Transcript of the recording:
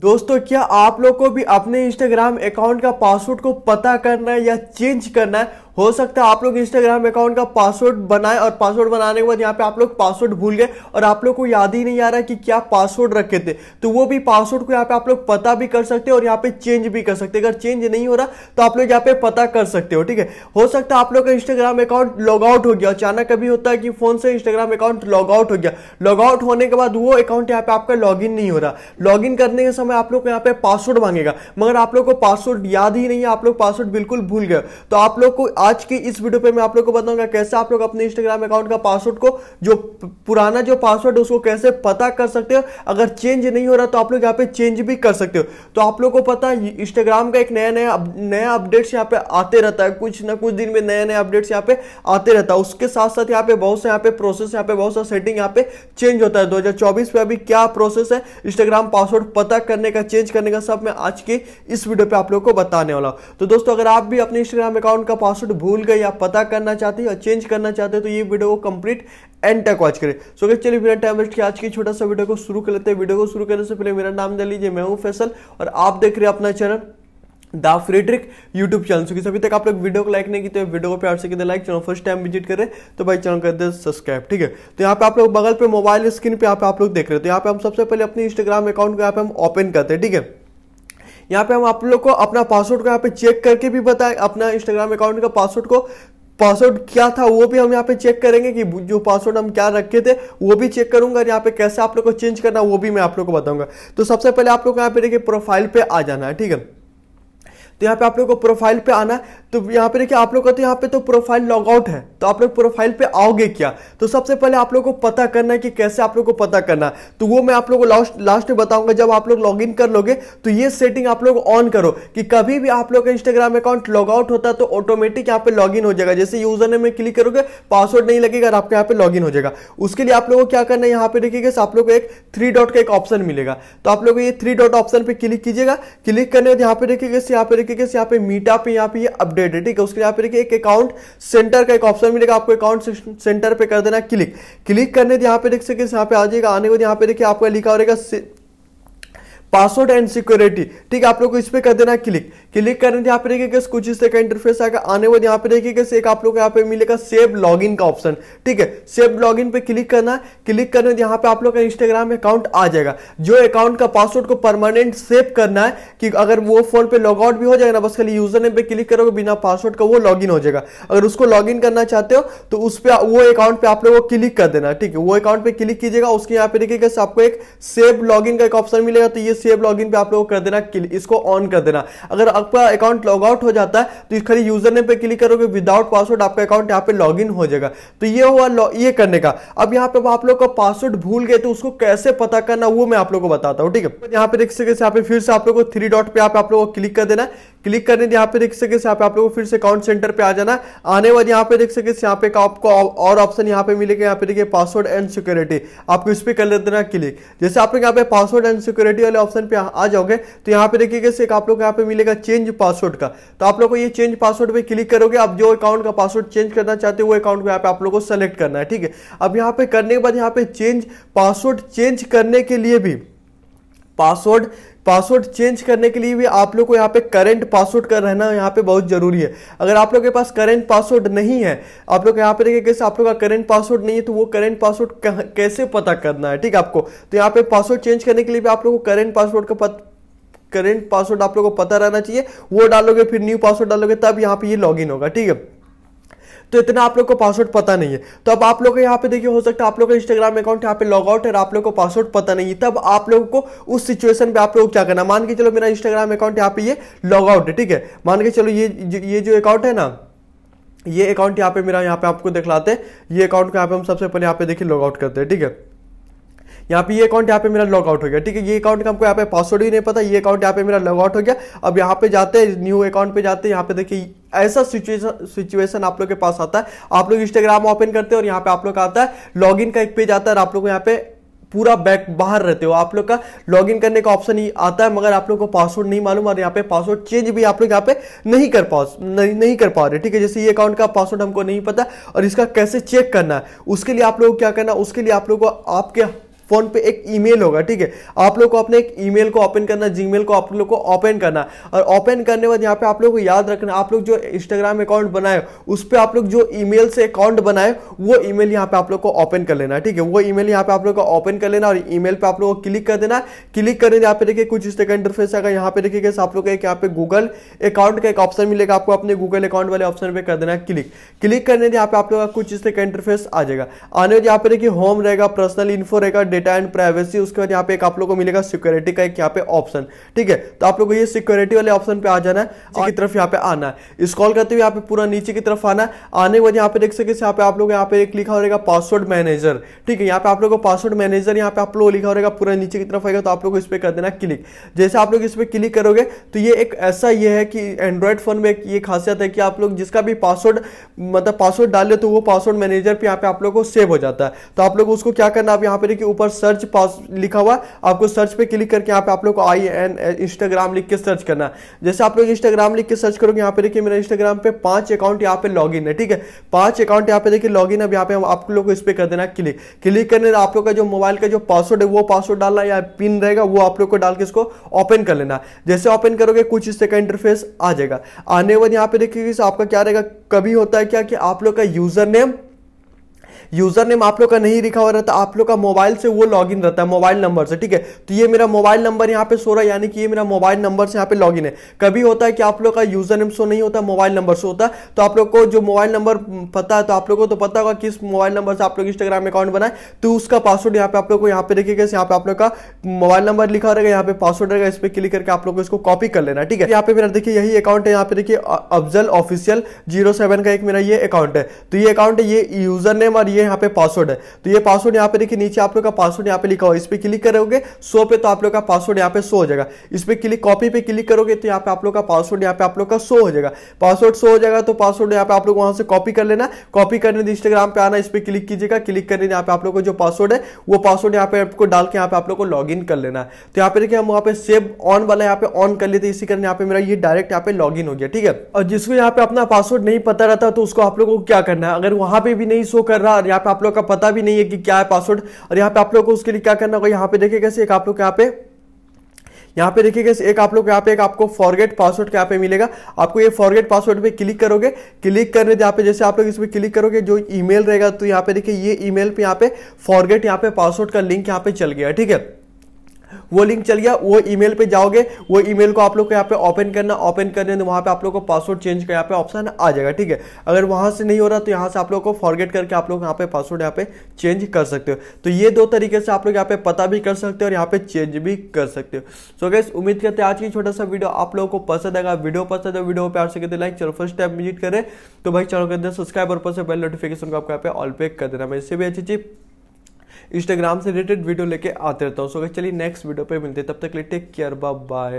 दोस्तों क्या आप लोग को भी अपने इंस्टाग्राम अकाउंट का पासवर्ड को पता करना है या चेंज करना है हो सकता है आप लोग इंस्टाग्राम अकाउंट का पासवर्ड बनाए और पासवर्ड बनाने के बाद यहाँ पे आप लोग पासवर्ड भूल गए और आप लोग को याद ही नहीं आ रहा कि क्या पासवर्ड रखे थे तो वो भी पासवर्ड को यहाँ पे आप लोग पता भी कर सकते हो और यहाँ पे चेंज भी कर सकते अगर चेंज नहीं हो रहा तो आप लोग यहाँ पे पता कर सकते हो ठीक है हो सकता है आप लोग का इंस्टाग्राम अकाउंट लॉग आउट हो गया अचानक कभी होता है कि फोन से इंस्टाग्राम अकाउंट लॉग आउट हो गया लॉग आउट होने के बाद वो अकाउंट यहाँ पे आपका लॉग नहीं हो रहा लॉग करने के समय आप लोग को यहाँ पे पासवर्ड मांगेगा मगर आप लोग को पासवर्ड याद ही नहीं है आप लोग पासवर्ड बिल्कुल भूल गए तो आप लोग को आज की इस वीडियो पे मैं आप लोग को बताऊंगा कैसे आप लोग अपने इंस्टाग्राम अकाउंट का पासवर्ड को जो पुराना जो पासवर्ड उसको कैसे पता कर सकते हो अगर चेंज नहीं हो रहा तो आप लोग यहाँ पे चेंज भी कर सकते हो तो आप लोग को पता है इंस्टाग्राम का एक नया नया नया अपडेट्स यहाँ पे आते रहता है कुछ ना कुछ दिन में नया नया अपडेट्स यहाँ पे आते रहता है उसके साथ साथ यहाँ पे बहुत से यहाँ पे प्रोसेस यहाँ पे बहुत सा सेटिंग यहाँ पे चेंज होता है दो पे अभी क्या प्रोसेस है इंस्टाग्राम पासवर्ड पता करने का चेंज करने का सब मैं आज के इस वीडियो पे आप लोग को बताने वाला हूँ तो दोस्तों अगर आप भी अपने इंस्टाग्राम अकाउंट का पासवर्ड भूल गए या पता करना चाहते हैं या चेंज करना चाहते हैं तो ये वीडियो को कंप्लीट एंड तक वॉच करें सो so, चलिए बिना टाइम वेस्ट के आज की छोटा सा वीडियो को शुरू कर लेते हैं वीडियो को शुरू करने से पहले मेरा नाम ले लीजिए मैं हूँ फैसल और आप देख रहे हैं अपना channel the Frederick YouTube channel क्योंकि अभी तक आप लोग वीडियो को लाइक नहीं की तो वीडियो को प्यार से कितने तो like channel first time visit करें तो भाई चैनल कर दे सब्सक्राइब ठीक है तो यहाँ पे आप लोग बगल पे मोबाइल स्क्रीन पे यहाँ पे आप लोग देख रहे हो तो यहाँ पे हम सबसे पहले अपने इंस्टाग्राम अकाउंट को यहाँ पे हम ओपन करते हैं ठीक है यहाँ पे हम आप लोग को अपना पासवर्ड को यहाँ पे चेक करके भी बताए अपना इंस्टाग्राम अकाउंट का पासवर्ड को पासवर्ड क्या था वो भी हम यहाँ पे चेक करेंगे कि जो पासवर्ड हम क्या रखे थे वो भी चेक करूंगा और यहाँ पे कैसे आप लोग को चेंज करना वो भी मैं आप लोग को बताऊंगा तो सबसे पहले आप लोग को यहाँ पे देखिए प्रोफाइल पे आ जाना है ठीक है तो यहाँ पे आप लोग को प्रोफाइल पे आना है तो यहाँ पे देखिए आप लोग का तो यहाँ पे तो प्रोफाइल लॉग आउट है तो आप लोग प्रोफाइल पे आओगे क्या तो सबसे पहले आप लोग को पता करना है कि कैसे आप लोग को पता करना है तो वो मैं आप लोग को लास्ट लास्ट में बताऊंगा जब आप लोग लॉग कर लोगे तो ये सेटिंग आप लोग ऑन करो कि कभी भी आप लोग का इंस्टाग्राम अकाउंट लॉग आउट होता है तो ऑटोमेटिक यहाँ पे लॉग हो जाएगा जैसे यूजर ने क्लिक करोगे पासवर्ड नहीं लगेगा और आपके यहाँ पे लॉग हो जाएगा उसके लिए आप लोग को क्या करना है यहाँ पे देखिएगा आप लोग को एक थ्री डॉट का एक ऑप्शन मिलेगा तो आप लोग ये थ्री डॉट ऑप्शन पे क्लिक कीजिएगा क्लिक करने बाद यहाँ पे देखिएगा यहाँ पे तरीके से यहाँ पे मीटा पे यहाँ पे अपडेट है ठीक है उसके यहाँ पे देखिए एक अकाउंट सेंटर का एक ऑप्शन मिलेगा आपको अकाउंट सेंटर पे कर देना क्लिक क्लिक करने यहाँ पे देख सके यहाँ पे आ जाएगा आने के बाद यहाँ पे देखिए आपका लिखा रहेगा पासवर्ड एंड सिक्योरिटी ठीक है आप लोग को इस पर कर देना क्लिक क्लिक करने यहाँ पे देखिएगा कुछ इस तरह का इंटरफेस आएगा आने वाले यहाँ पे देखिएगा एक आप लोग यहाँ पे मिलेगा सेव लॉगिन का ऑप्शन ठीक है सेव लॉगिन पे क्लिक करना क्लिक करने यहाँ पे आप लोग का इंस्टाग्राम अकाउंट आ जाएगा जो अकाउंट का पासवर्ड को परमानेंट सेव करना है कि अगर वो फोन पे लॉग आउट भी हो जाएगा ना बस खाली यूजर नेम पे क्लिक करोगे बिना पासवर्ड का वो इन हो जाएगा अगर उसको इन करना चाहते हो तो उस पर वो अकाउंट पे आप लोग को क्लिक कर देना ठीक है वो अकाउंट पे क्लिक कीजिएगा उसके यहाँ पे देखिएगा आपको एक सेव लॉग का एक ऑप्शन मिलेगा तो ये सेव लॉगिन पे आप लोग कर देना इसको ऑन कर देना अगर आपका अकाउंट लॉग आउट हो जाता है तो खाली यूजर नेम पे क्लिक करोगे विदाउट पासवर्ड आपका अकाउंट यहाँ पे लॉग इन हो जाएगा तो ये हुआ ये करने का अब यहाँ पे आप लोग का पासवर्ड भूल गए तो उसको कैसे पता करना वो मैं आप लोग को बताता हूँ ठीक है यहाँ पे देख सके फिर से आप लोग को थ्री डॉट पे आप लोग को क्लिक कर देना क्लिक करने यहाँ पे देख सके यहाँ पे आप लोगों को फिर से अकाउंट सेंटर पे आ जाना आने वाले यहाँ पे देख सके यहाँ पे आपको और ऑप्शन यहाँ पे मिलेगा यहाँ पे देखिए पासवर्ड एंड सिक्योरिटी आपको इस पर कर लेते हैं क्लिक जैसे आप लोग यहाँ पे पासवर्ड एंड सिक्योरिटी वाले ऑप्शन पे आ जाओगे तो यहाँ पे देखिए कैसे आप लोग यहाँ पे मिलेगा चेंज पासवर्ड का तो आप लोग को ये चेंज पासवर्ड पर क्लिक करोगे आप जो अकाउंट का पासवर्ड चेंज करना चाहते हो वो अकाउंट को यहाँ पे आप लोग को सेलेक्ट करना है ठीक है अब यहाँ पे करने के बाद यहाँ पे चेंज पासवर्ड चेंज करने के लिए भी पासवर्ड पासवर्ड चेंज करने के लिए भी आप लोग को यहाँ पे करंट पासवर्ड का रहना यहाँ पे बहुत जरूरी है अगर आप लोग के पास करंट पासवर्ड नहीं है आप लोग यहाँ पे देखिए कैसे आप लोग का करंट पासवर्ड नहीं है तो वो करंट पासवर्ड कैसे पता करना है ठीक है आपको तो यहाँ पे पासवर्ड चेंज करने के लिए भी आप लोग को करेंट पासवर्ड का पता करेंट पासवर्ड आप लोग को पता रहना चाहिए वो डालोगे फिर न्यू पासवर्ड डालोगे तब यहाँ पे ये लॉग होगा ठीक है तो इतना आप लोग को पासवर्ड पता नहीं है तो अब आप लोग यहाँ पे देखिए हो सकता है आप लोग का इंस्टाग्राम अकाउंट यहाँ पे लॉग आउट है आप लोग को पासवर्ड पता नहीं है तब आप लोगों को उस सिचुएशन पे आप लोग क्या करना मान के चलो मेरा इंस्टाग्राम अकाउंट यहाँ पे ये लॉग आउट है ठीक है मान के चलो ये ये जो अकाउंट है ना ये अकाउंट यहाँ पे मेरा यहाँ पे आपको दिखलाते हैं ये अकाउंट को यहाँ पे हम सबसे पहले यहाँ पे देखिए लॉग आउट करते हैं ठीक है यहाँ पे ये अकाउंट यहाँ पे मेरा लॉग आउट हो गया ठीक है ये अकाउंट का हमको यहाँ पे पासवर्ड ही नहीं पता ये अकाउंट यहाँ पे मेरा लॉग आउट हो गया अब यहाँ पे जाते हैं न्यू अकाउंट पे जाते हैं यहाँ पे देखिए ऐसा सिचुएशन आप लोग के पास आता है आप लोग इंस्टाग्राम ओपन करते हैं और यहाँ पे आप लोग का आता है इन का एक पेज आता है और आप लोग यहाँ पे पूरा बैक बाहर रहते हो आप लोग का लॉगिन करने का ऑप्शन ही आता है मगर आप लोग को पासवर्ड नहीं मालूम और यहाँ पे पासवर्ड चेंज भी आप लोग यहाँ पे नहीं कर पा नहीं, नहीं कर पा रहे ठीक है जैसे ये अकाउंट का पासवर्ड हमको नहीं पता और इसका कैसे चेक करना है उसके लिए आप लोग क्या करना उसके लिए आप लोग को आपके फोन पे एक ईमेल होगा ठीक है आप लोग को अपने एक ईमेल को ओपन करना जीमेल को आप लोग को ओपन करना और ओपन करने बाद यहाँ पे आप लोग को याद रखना आप लोग जो इंस्टाग्राम अकाउंट बनाए उस पर आप लोग जो ईमेल से अकाउंट बनाए वो ईमेल यहाँ पे आप लोग को ओपन कर लेना ठीक है वो ईमेल यहाँ पे आप लोग को ओपन कर लेना और ईमेल पे आप लोग को क्लिक कर देना क्लिक करने यहाँ पे देखिए कुछ इस तरह इंटरफेस आएगा यहाँ पे देखिए आप लोग एक यहाँ पे गूगल अकाउंट का एक ऑप्शन मिलेगा आपको अपने गूगल अकाउंट वाले ऑप्शन पे कर देना क्लिक क्लिक करने यहाँ पे आप लोग का कुछ इस तरह का इंटरफेस आ जाएगा आने यहाँ पे देखिए होम रहेगा पर्सनल इन्फो रहेगा डेटा एंड प्राइवेसी उसके बाद यहाँ पे एक आप लोग को मिलेगा सिक्योरिटी का एक यहाँ पे ऑप्शन ठीक है तो आप लोग को ये सिक्योरिटी वाले ऑप्शन पे आ जाना है की तरफ यहाँ पे आना है स्कॉल करते हुए यहाँ पे पूरा नीचे की तरफ आना है आने के बाद यहाँ पे देख सके यहाँ पे आप लोग यहाँ पे एक लिखा होगा पासवर्ड मैनेजर ठीक है यहाँ पे आप लोग को पासवर्ड मैनेजर यहाँ पे आप लोग लिखा होगा पूरा नीचे की तरफ आएगा तो आप लोग इस पर कर देना क्लिक जैसे आप लोग इस पर क्लिक करोगे तो ये एक ऐसा ये है कि एंड्रॉइड फोन में ये खासियत है कि आप लोग जिसका भी पासवर्ड मतलब पासवर्ड डाले तो वो पासवर्ड मैनेजर पे यहाँ पे आप लोग को सेव हो जाता है तो आप लोग उसको क्या करना आप यहाँ पे देखिए ऊपर ऊपर सर्च पॉस लिखा हुआ है आपको सर्च पे क्लिक करके यहाँ पे आप लोग को आई एन इंस्टाग्राम लिख के सर्च करना है जैसे आप लोग इंस्टाग्राम लिख के सर्च करोगे यहाँ पे देखिए मेरा इंस्टाग्राम पे पांच अकाउंट यहाँ पे लॉग है ठीक है पांच अकाउंट यहाँ पे देखिए लॉग अब यहाँ पे हम आप लोग को इस पर कर देना क्लिक क्लिक करने आप लोग का जो मोबाइल का जो पासवर्ड है वो पासवर्ड डालना या पिन रहेगा वो आप लोग को डाल के इसको ओपन कर लेना जैसे ओपन करोगे कुछ इससे का इंटरफेस आ जाएगा आने के बाद यहाँ पे देखिए आपका क्या रहेगा कभी होता है क्या कि आप लोग का यूजर नेम यूजर नेम आप लोग का नहीं लिखा हुआ रहता आप लोग का मोबाइल से वो लॉग इन रहता है मोबाइल नंबर से ठीक है तो ये मेरा मोबाइल नंबर यहाँ पे सो रहा है यानी कि ये मेरा मोबाइल नंबर से यहाँ पे लॉग है कभी होता है कि आप लोग का यूजर नेम सो नहीं होता मोबाइल नंबर से होता है तो आप लोग को जो मोबाइल नंबर पता है तो आप लोग को तो पता होगा किस मोबाइल नंबर से आप लोग इंस्टाग्राम अकाउंट बनाए तो उसका पासवर्ड यहाँ पे आप लोग को यहाँ पे देखिएगा यहाँ पे आप लोग का मोबाइल नंबर लिखा रहेगा यहाँ पे पासवर्ड रहेगा इस पर क्लिक करके आप लोग इसको कॉपी कर लेना ठीक है यहाँ पे मेरा देखिए यही अकाउंट है यहाँ पे देखिए अफजल ऑफिशियल जीरो का एक मेरा ये अकाउंट है तो ये अकाउंट है ये यूजर नेम और ये यहाँ पे पासवर्ड है तो ये पासवर्ड यहाँ पे देखिए नीचे आप लोग का पासवर्ड यहाँ पे लिखा हुआ इस पर क्लिक करोगे सो पे तो आप लोग का पासवर्ड यहाँ पे शो हो जाएगा इस पर क्लिक कॉपी पे क्लिक करोगे तो यहाँ पे आप लोग का पासवर्ड यहाँ पे आप लोग का शो हो जाएगा पासवर्ड शो हो जाएगा तो पासवर्ड यहाँ पे आप लोग वहां से कॉपी कर लेना कॉपी करने इंस्टाग्राम पे आना इस पर क्लिक कीजिएगा क्लिक करने यहाँ पे आप लोग को जो पासवर्ड है वो पासवर्ड यहाँ पे आपको डाल के यहाँ पे आप लोग को लॉग कर लेना तो यहाँ पे देखिए हम वहाँ पे सेव ऑन वाला यहाँ पे ऑन कर लेते इसी कारण यहाँ पे मेरा ये डायरेक्ट यहाँ पे लॉग हो गया ठीक है और जिसको यहाँ पे अपना पासवर्ड नहीं पता रहता तो उसको आप लोग को क्या करना है अगर वहां पे भी नहीं शो कर रहा और यहाँ पे आप लोग का पता भी नहीं है कि क्या है पासवर्ड और यहाँ पे आप लोग को उसके लिए क्या करना होगा यहाँ पे देखिए कैसे एक आप लोग यहाँ पे यहाँ पे देखिए कैसे एक आप लोग यहाँ पे एक आपको फॉरगेट पासवर्ड यहाँ पे मिलेगा आपको ये फॉरगेट पासवर्ड पे क्लिक करोगे क्लिक करने यहाँ पे जैसे आप लोग इसमें क्लिक करोगे जो ईमेल रहेगा तो यहाँ पे देखिए ये ईमेल पे यहाँ पे फॉरगेट यहाँ पे पासवर्ड का लिंक यहाँ पे चल गया ठीक है वो लिंक चल गया वो ईमेल पे जाओगे वो ईमेल को आप लोग को यहाँ पे ओपन करना ओपन करने वहाँ पे आप लोग को पासवर्ड चेंज का यहाँ पे ऑप्शन आ जाएगा ठीक है अगर वहाँ से नहीं हो रहा तो यहाँ से आप लोग को फॉरगेट करके आप लोग यहाँ पे पासवर्ड यहाँ पे चेंज कर सकते हो तो ये दो तरीके से आप लोग यहाँ पे पता भी कर सकते हो और यहाँ पे चेंज भी कर सकते हो सो गैस उम्मीद करते हैं आज की छोटा सा वीडियो आप लोगों को पसंद आएगा वीडियो पसंद है वीडियो पे सके तो लाइक चलो फर्स्ट टाइम विजिट करें तो भाई चलो कर दे सब्सक्राइब और पर बेल नोटिफिकेशन को आपको यहाँ पे ऑल पे कर देना मैं इससे भी अच्छी चीज इंस्टाग्राम से रिलेटेड वीडियो लेके आते रहता हूँ सो चलिए नेक्स्ट वीडियो पे मिलते हैं तब तक लिए टेक केयर बाय